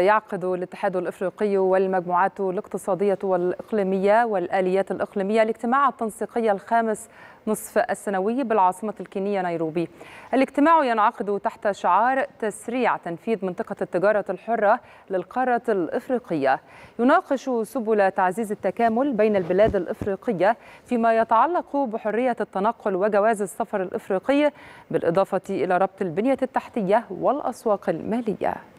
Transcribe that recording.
يعقد الاتحاد الافريقي والمجموعات الاقتصاديه والاقليميه والاليات الاقليميه الاجتماع التنسيقي الخامس نصف السنوي بالعاصمه الكينيه نيروبي. الاجتماع ينعقد تحت شعار تسريع تنفيذ منطقه التجاره الحره للقاره الافريقيه. يناقش سبل تعزيز التكامل بين البلاد الافريقيه فيما يتعلق بحريه التنقل وجواز السفر الافريقي بالاضافه الى ربط البنيه التحتيه والاسواق الماليه.